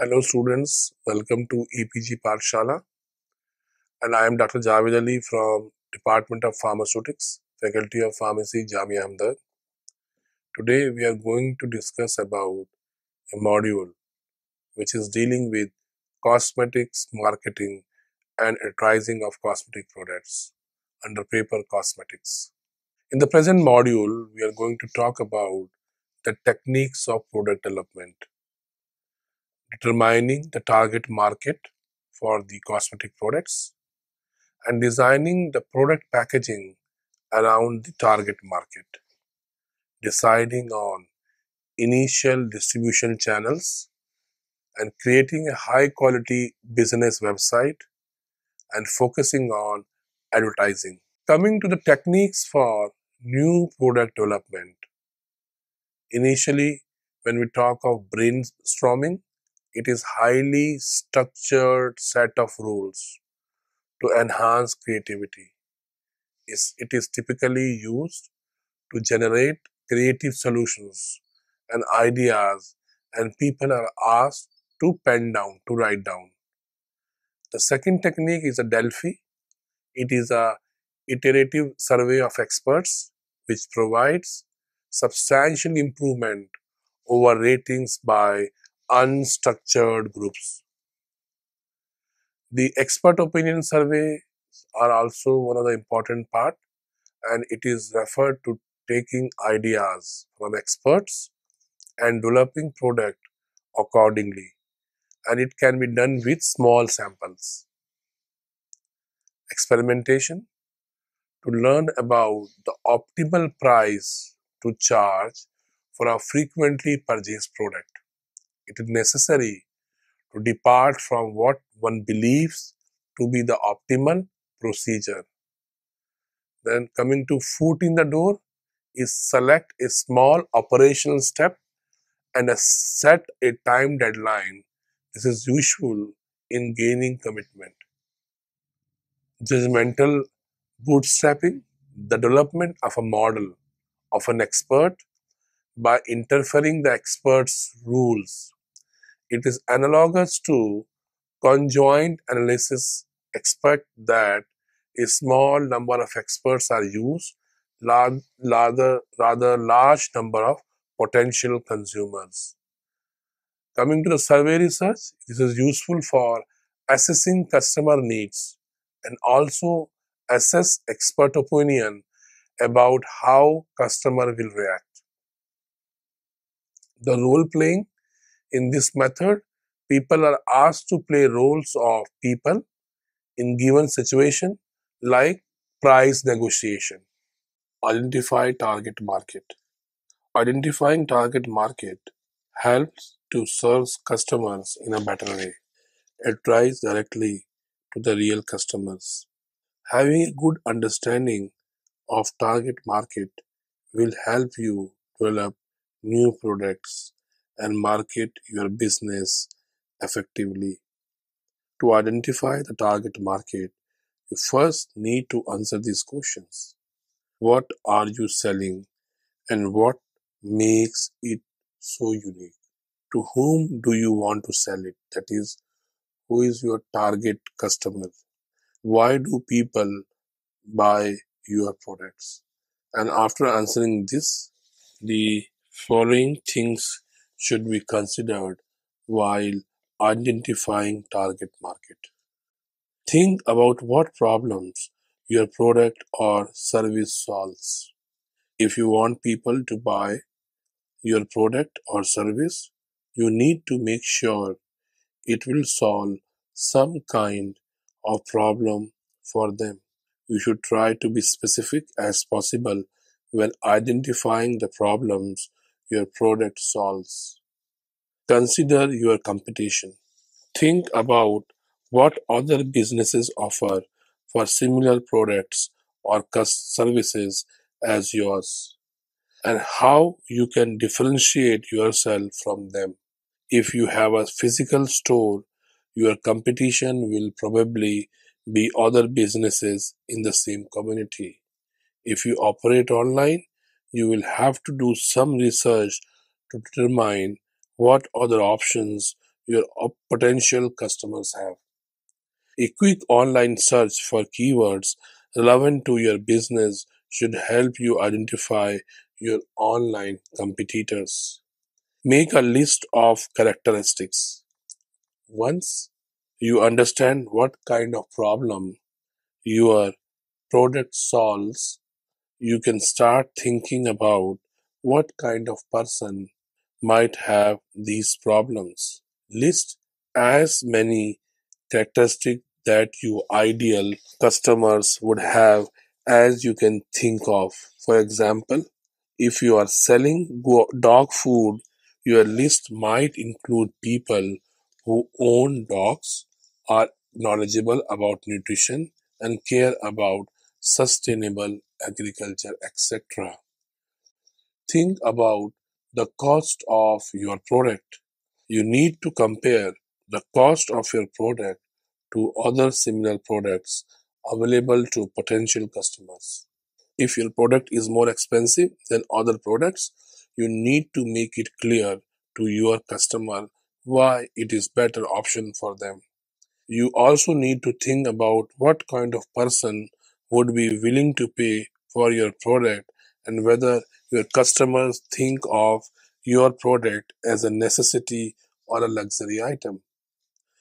Hello students, welcome to EPG Parshala and I am Dr. Javed Ali from Department of Pharmaceutics, Faculty of Pharmacy, Jamia Hamdard. Today we are going to discuss about a module which is dealing with cosmetics marketing and advertising of cosmetic products under paper cosmetics. In the present module, we are going to talk about the techniques of product development determining the target market for the cosmetic products and designing the product packaging around the target market, deciding on initial distribution channels and creating a high quality business website and focusing on advertising. Coming to the techniques for new product development. Initially, when we talk of brainstorming, it is highly structured set of rules to enhance creativity. It is typically used to generate creative solutions and ideas and people are asked to pen down, to write down. The second technique is a Delphi. It is a iterative survey of experts which provides substantial improvement over ratings by unstructured groups. The expert opinion surveys are also one of the important part and it is referred to taking ideas from experts and developing product accordingly and it can be done with small samples. Experimentation to learn about the optimal price to charge for a frequently purchased product. It is necessary to depart from what one believes to be the optimal procedure. Then coming to foot in the door is select a small operational step and set a time deadline. This is useful in gaining commitment. Judgmental bootstrapping, the development of a model of an expert by interfering the expert's rules it is analogous to conjoint analysis expect that a small number of experts are used rather, rather large number of potential consumers. Coming to the survey research, this is useful for assessing customer needs and also assess expert opinion about how customer will react. The role playing in this method, people are asked to play roles of people in given situation like price negotiation. Identify target market. Identifying target market helps to serve customers in a better way. It tries directly to the real customers. Having a good understanding of target market will help you develop new products and market your business effectively. To identify the target market, you first need to answer these questions. What are you selling and what makes it so unique? To whom do you want to sell it? That is, who is your target customer? Why do people buy your products? And after answering this, the following things should be considered while identifying target market. Think about what problems your product or service solves. If you want people to buy your product or service, you need to make sure it will solve some kind of problem for them. You should try to be specific as possible when identifying the problems your product solves. Consider your competition, think about what other businesses offer for similar products or services as yours and how you can differentiate yourself from them. If you have a physical store, your competition will probably be other businesses in the same community. If you operate online, you will have to do some research to determine what other options your potential customers have. A quick online search for keywords relevant to your business should help you identify your online competitors. Make a list of characteristics. Once you understand what kind of problem your product solves, you can start thinking about what kind of person might have these problems. List as many characteristics that your ideal customers would have as you can think of. For example, if you are selling dog food, your list might include people who own dogs, are knowledgeable about nutrition, and care about sustainable agriculture, etc. Think about the cost of your product. You need to compare the cost of your product to other similar products available to potential customers. If your product is more expensive than other products, you need to make it clear to your customer why it is better option for them. You also need to think about what kind of person would be willing to pay for your product and whether your customers think of your product as a necessity or a luxury item.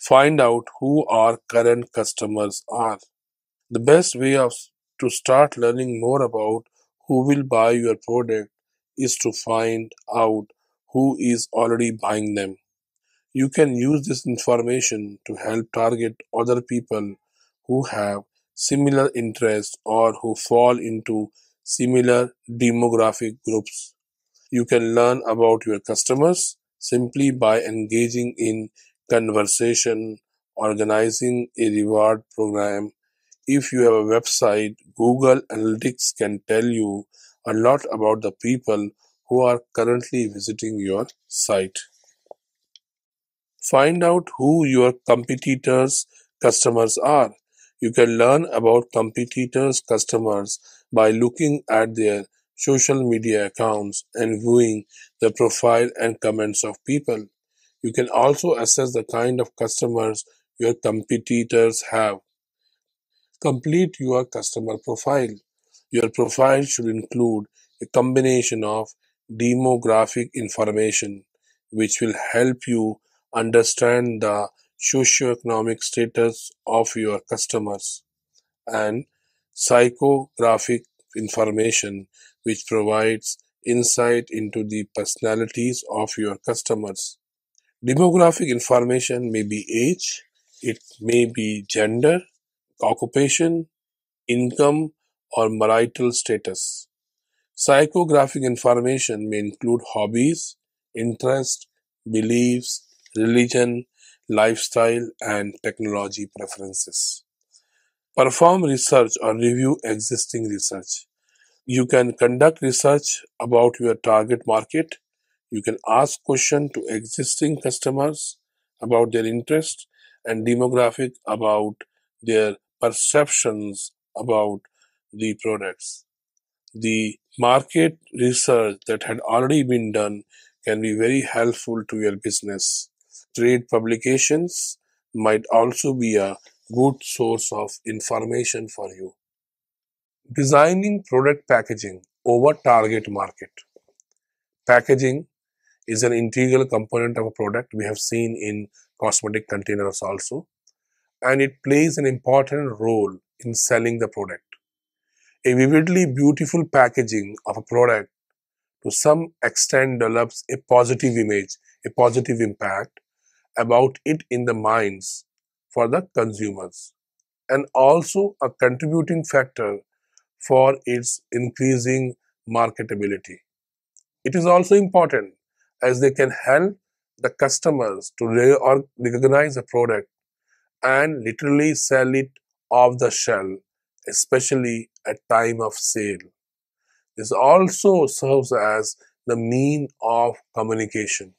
Find out who our current customers are. The best way of, to start learning more about who will buy your product is to find out who is already buying them. You can use this information to help target other people who have similar interests or who fall into similar demographic groups. You can learn about your customers simply by engaging in conversation, organizing a reward program. If you have a website, Google Analytics can tell you a lot about the people who are currently visiting your site. Find out who your competitors' customers are. You can learn about competitors' customers by looking at their social media accounts and viewing the profile and comments of people. You can also assess the kind of customers your competitors have. Complete your customer profile. Your profile should include a combination of demographic information, which will help you understand the socioeconomic status of your customers, and psychographic information which provides insight into the personalities of your customers. Demographic information may be age, it may be gender, occupation, income, or marital status. Psychographic information may include hobbies, interests, beliefs, religion, lifestyle, and technology preferences. Perform research or review existing research. You can conduct research about your target market. You can ask questions to existing customers about their interest and demographic about their perceptions about the products. The market research that had already been done can be very helpful to your business. Trade publications might also be a good source of information for you. Designing product packaging over target market. Packaging is an integral component of a product we have seen in cosmetic containers also and it plays an important role in selling the product. A vividly beautiful packaging of a product to some extent develops a positive image, a positive impact about it in the minds for the consumers and also a contributing factor for its increasing marketability. It is also important as they can help the customers to re or recognize the product and literally sell it off the shelf, especially at time of sale. This also serves as the mean of communication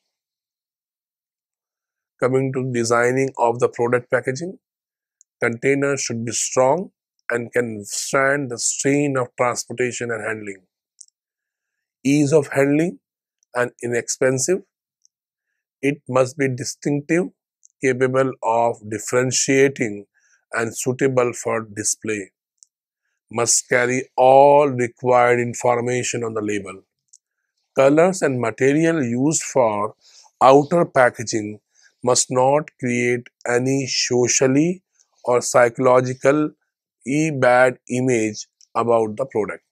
coming to designing of the product packaging, containers should be strong and can withstand the strain of transportation and handling. Ease of handling and inexpensive. It must be distinctive, capable of differentiating and suitable for display. Must carry all required information on the label. Colors and material used for outer packaging must not create any socially or psychological e bad image about the product.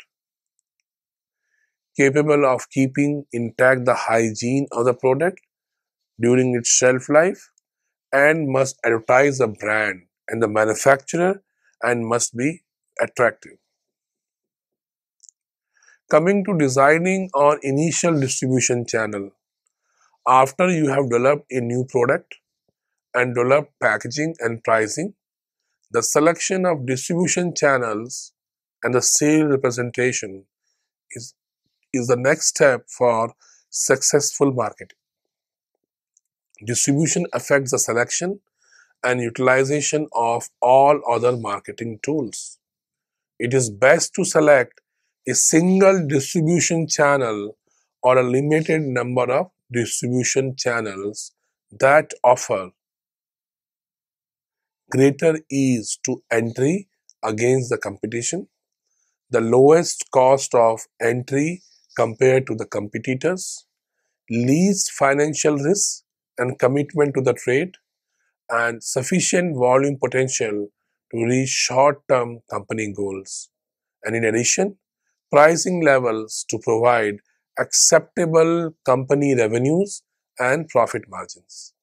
Capable of keeping intact the hygiene of the product during its shelf life and must advertise the brand and the manufacturer and must be attractive. Coming to designing or initial distribution channel after you have developed a new product and developed packaging and pricing, the selection of distribution channels and the sales representation is, is the next step for successful marketing. Distribution affects the selection and utilization of all other marketing tools. It is best to select a single distribution channel or a limited number of distribution channels that offer greater ease to entry against the competition, the lowest cost of entry compared to the competitors, least financial risk and commitment to the trade, and sufficient volume potential to reach short-term company goals. And in addition, pricing levels to provide acceptable company revenues and profit margins.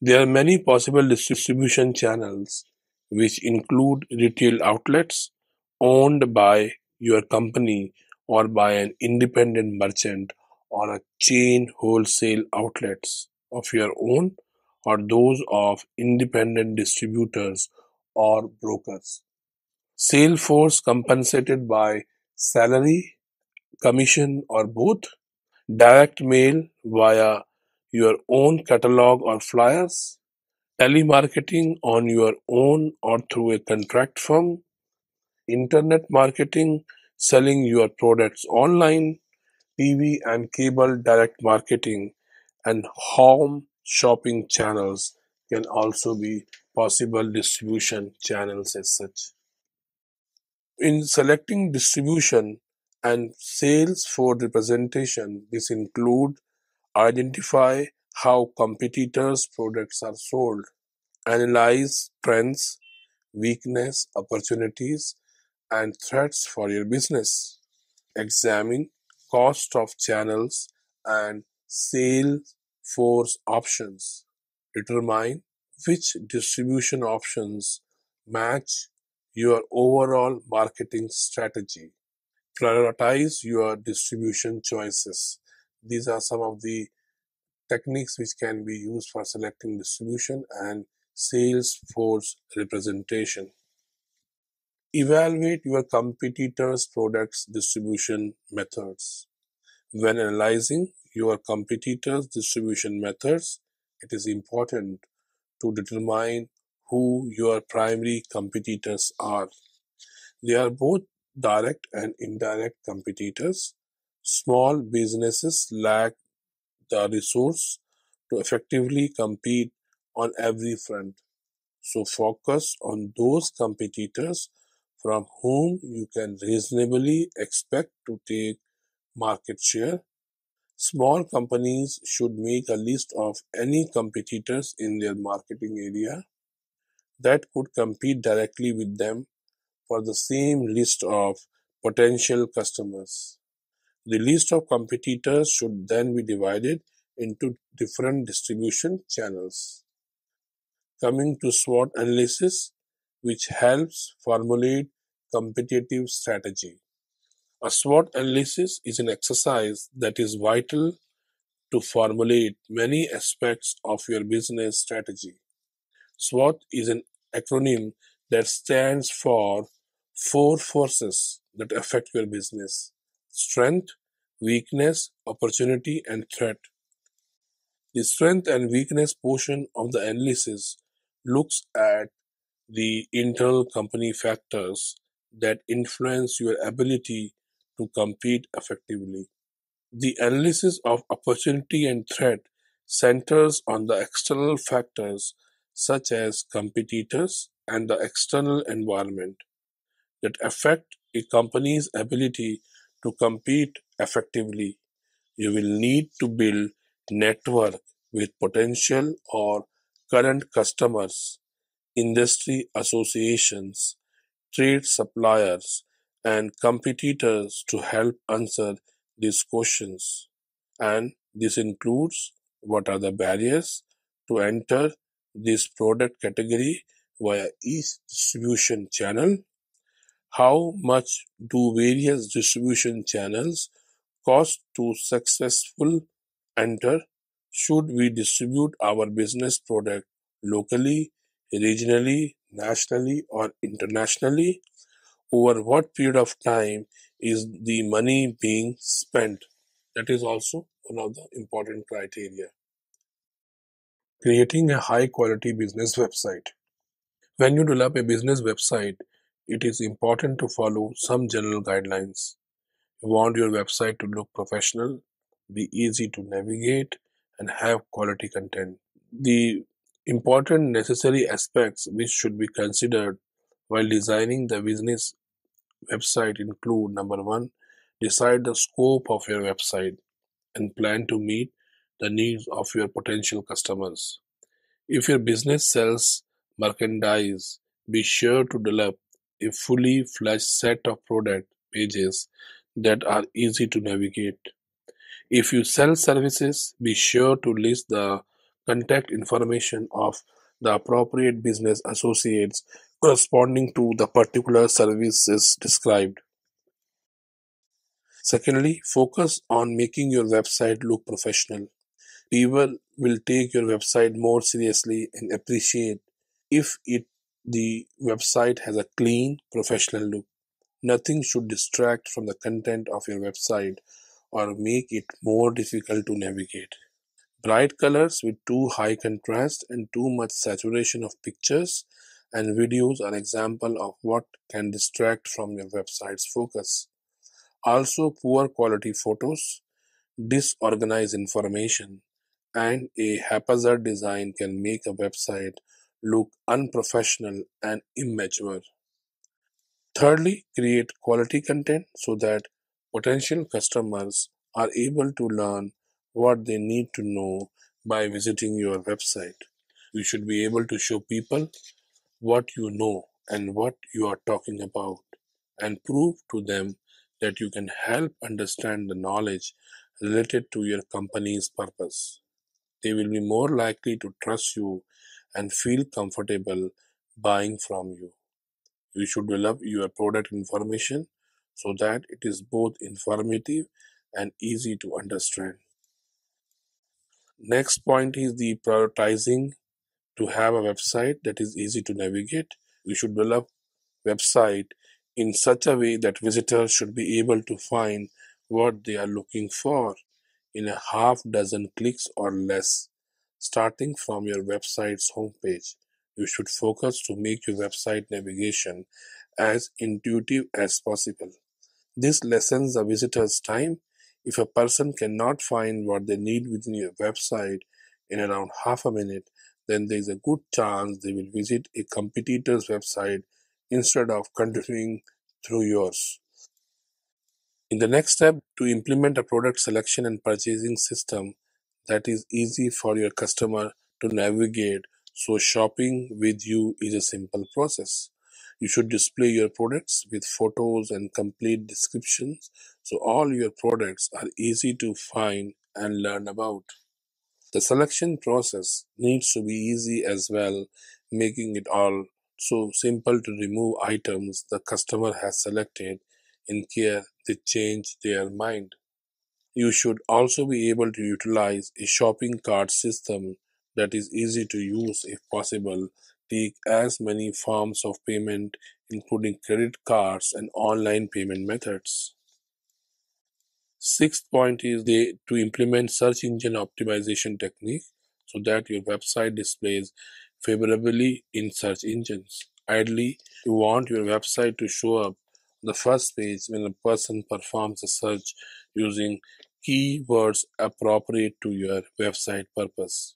There are many possible distribution channels which include retail outlets owned by your company or by an independent merchant or a chain wholesale outlets of your own or those of independent distributors or brokers. Sales force compensated by salary, commission, or both, direct mail via your own catalog or flyers, telemarketing on your own or through a contract firm, internet marketing, selling your products online, TV and cable direct marketing, and home shopping channels can also be possible distribution channels as such. In selecting distribution and sales for representation, this include identify how competitors' products are sold, analyze trends, weakness, opportunities, and threats for your business. Examine cost of channels and sales force options. Determine which distribution options match your overall marketing strategy. Prioritize your distribution choices. These are some of the techniques which can be used for selecting distribution and sales force representation. Evaluate your competitors' products distribution methods. When analyzing your competitors' distribution methods, it is important to determine who your primary competitors are. They are both direct and indirect competitors. Small businesses lack the resource to effectively compete on every front. So focus on those competitors from whom you can reasonably expect to take market share. Small companies should make a list of any competitors in their marketing area that could compete directly with them for the same list of potential customers. The list of competitors should then be divided into different distribution channels. Coming to SWOT analysis, which helps formulate competitive strategy. A SWOT analysis is an exercise that is vital to formulate many aspects of your business strategy. SWOT is an acronym that stands for four forces that affect your business strength, weakness, opportunity, and threat. The strength and weakness portion of the analysis looks at the internal company factors that influence your ability to compete effectively. The analysis of opportunity and threat centers on the external factors such as competitors and the external environment, that affect a company's ability to compete effectively. You will need to build network with potential or current customers, industry associations, trade suppliers, and competitors to help answer these questions. And this includes what are the barriers to enter this product category via each distribution channel? How much do various distribution channels cost to successful enter? Should we distribute our business product locally, regionally, nationally, or internationally? Over what period of time is the money being spent? That is also one of the important criteria creating a high quality business website. When you develop a business website, it is important to follow some general guidelines. You want your website to look professional, be easy to navigate, and have quality content. The important necessary aspects which should be considered while designing the business website include number one, decide the scope of your website and plan to meet the needs of your potential customers. If your business sells merchandise, be sure to develop a fully fledged set of product pages that are easy to navigate. If you sell services, be sure to list the contact information of the appropriate business associates corresponding to the particular services described. Secondly, focus on making your website look professional people will take your website more seriously and appreciate if it the website has a clean professional look nothing should distract from the content of your website or make it more difficult to navigate bright colors with too high contrast and too much saturation of pictures and videos are an example of what can distract from your website's focus also poor quality photos disorganized information and a haphazard design can make a website look unprofessional and immature. Thirdly, create quality content so that potential customers are able to learn what they need to know by visiting your website. You should be able to show people what you know and what you are talking about and prove to them that you can help understand the knowledge related to your company's purpose. They will be more likely to trust you and feel comfortable buying from you. You should develop your product information so that it is both informative and easy to understand. Next point is the prioritizing to have a website that is easy to navigate. You should develop website in such a way that visitors should be able to find what they are looking for in a half dozen clicks or less starting from your website's homepage. You should focus to make your website navigation as intuitive as possible. This lessens the visitor's time. If a person cannot find what they need within your website in around half a minute, then there is a good chance they will visit a competitor's website instead of continuing through yours. In the next step, to implement a product selection and purchasing system that is easy for your customer to navigate so shopping with you is a simple process. You should display your products with photos and complete descriptions so all your products are easy to find and learn about. The selection process needs to be easy as well, making it all so simple to remove items the customer has selected in care they change their mind. You should also be able to utilize a shopping cart system that is easy to use if possible. Take as many forms of payment, including credit cards and online payment methods. Sixth point is the, to implement search engine optimization technique so that your website displays favorably in search engines. Ideally, you want your website to show up the first page when a person performs a search using keywords appropriate to your website purpose.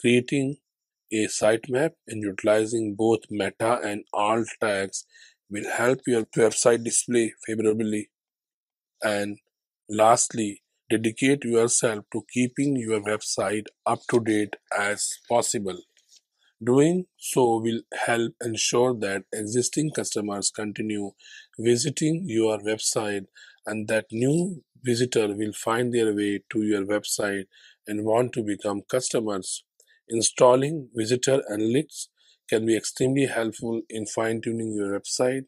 Creating a sitemap and utilizing both meta and alt tags will help your website display favorably. And lastly, dedicate yourself to keeping your website up to date as possible. Doing so will help ensure that existing customers continue visiting your website and that new visitor will find their way to your website and want to become customers. Installing visitor analytics can be extremely helpful in fine tuning your website,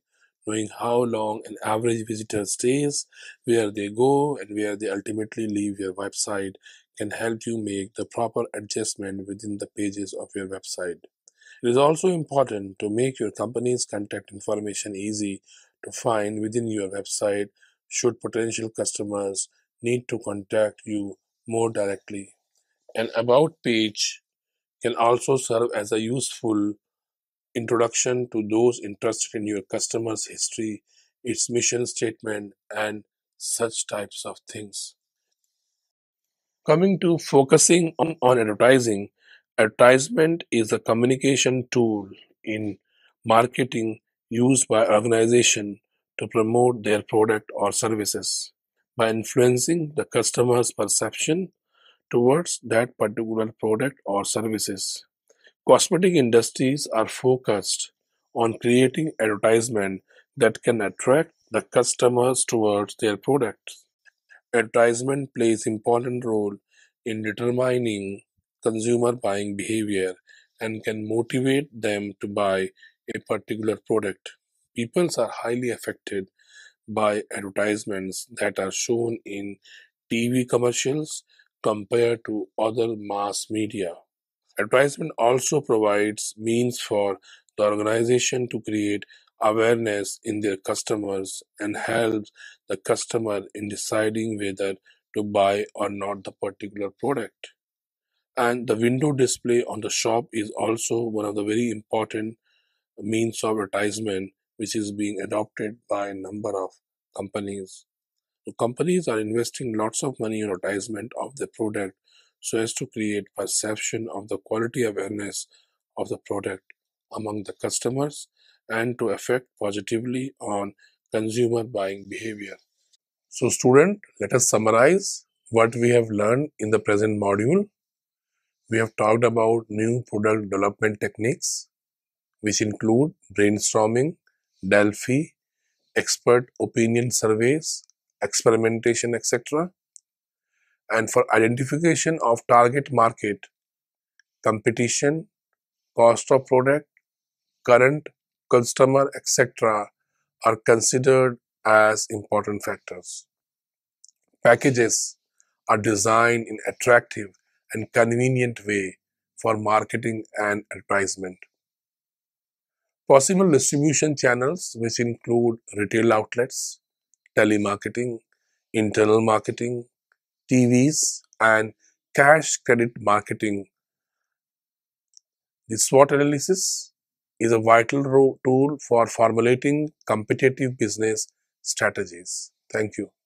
knowing how long an average visitor stays, where they go, and where they ultimately leave your website can help you make the proper adjustment within the pages of your website. It is also important to make your company's contact information easy to find within your website should potential customers need to contact you more directly. An About page can also serve as a useful introduction to those interested in your customer's history, its mission statement, and such types of things. Coming to focusing on, on advertising, advertisement is a communication tool in marketing used by organization to promote their product or services by influencing the customer's perception towards that particular product or services. Cosmetic industries are focused on creating advertisement that can attract the customers towards their products. Advertisement plays important role in determining consumer buying behavior and can motivate them to buy a particular product. People are highly affected by advertisements that are shown in TV commercials compared to other mass media. Advertisement also provides means for the organization to create awareness in their customers and helps the customer in deciding whether to buy or not the particular product. And the window display on the shop is also one of the very important means of advertisement which is being adopted by a number of companies. The companies are investing lots of money in advertisement of the product so as to create perception of the quality awareness of the product among the customers and to affect positively on consumer buying behavior. So student, let us summarize what we have learned in the present module. We have talked about new product development techniques which include brainstorming, Delphi, expert opinion surveys, experimentation, etc. And for identification of target market, competition, cost of product, current customer, etc. are considered as important factors. Packages are designed in attractive and convenient way for marketing and advertisement. Possible distribution channels which include retail outlets, telemarketing, internal marketing, TVs and cash credit marketing. The SWOT analysis is a vital tool for formulating competitive business strategies. Thank you.